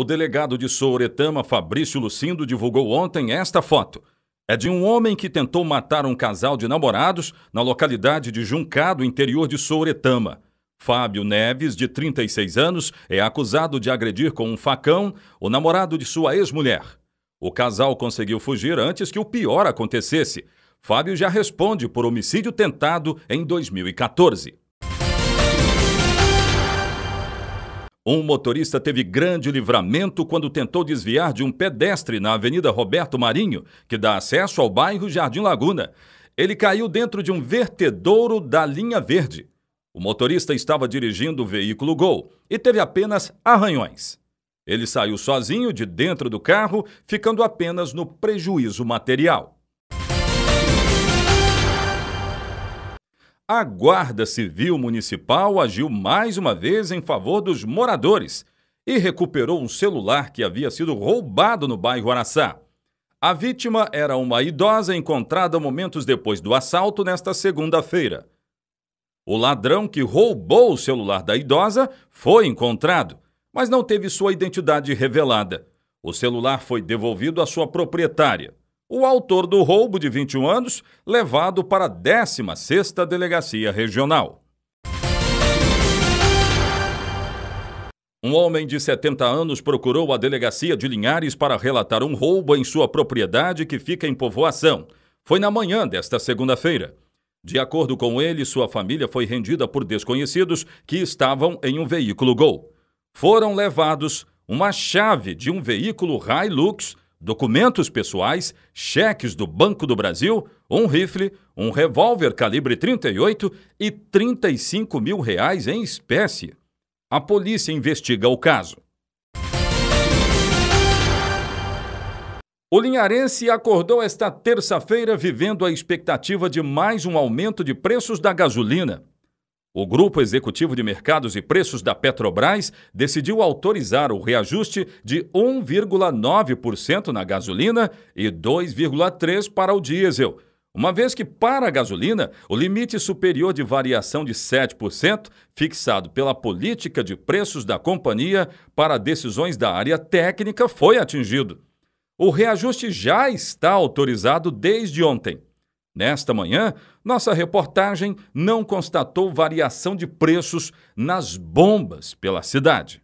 O delegado de Souretama, Fabrício Lucindo, divulgou ontem esta foto. É de um homem que tentou matar um casal de namorados na localidade de Juncado, interior de Souretama. Fábio Neves, de 36 anos, é acusado de agredir com um facão o namorado de sua ex-mulher. O casal conseguiu fugir antes que o pior acontecesse. Fábio já responde por homicídio tentado em 2014. Um motorista teve grande livramento quando tentou desviar de um pedestre na Avenida Roberto Marinho, que dá acesso ao bairro Jardim Laguna. Ele caiu dentro de um vertedouro da linha verde. O motorista estava dirigindo o veículo Gol e teve apenas arranhões. Ele saiu sozinho de dentro do carro, ficando apenas no prejuízo material. A Guarda Civil Municipal agiu mais uma vez em favor dos moradores e recuperou um celular que havia sido roubado no bairro Araçá. A vítima era uma idosa encontrada momentos depois do assalto nesta segunda-feira. O ladrão que roubou o celular da idosa foi encontrado, mas não teve sua identidade revelada. O celular foi devolvido à sua proprietária o autor do roubo de 21 anos, levado para a 16ª Delegacia Regional. Um homem de 70 anos procurou a delegacia de Linhares para relatar um roubo em sua propriedade que fica em povoação. Foi na manhã desta segunda-feira. De acordo com ele, sua família foi rendida por desconhecidos que estavam em um veículo Gol. Foram levados uma chave de um veículo Hilux documentos pessoais, cheques do Banco do Brasil, um rifle, um revólver calibre 38 e 35 mil reais em espécie. A polícia investiga o caso. O linharense acordou esta terça-feira vivendo a expectativa de mais um aumento de preços da gasolina. O Grupo Executivo de Mercados e Preços da Petrobras decidiu autorizar o reajuste de 1,9% na gasolina e 2,3% para o diesel. Uma vez que, para a gasolina, o limite superior de variação de 7%, fixado pela política de preços da companhia para decisões da área técnica, foi atingido. O reajuste já está autorizado desde ontem. Nesta manhã, nossa reportagem não constatou variação de preços nas bombas pela cidade.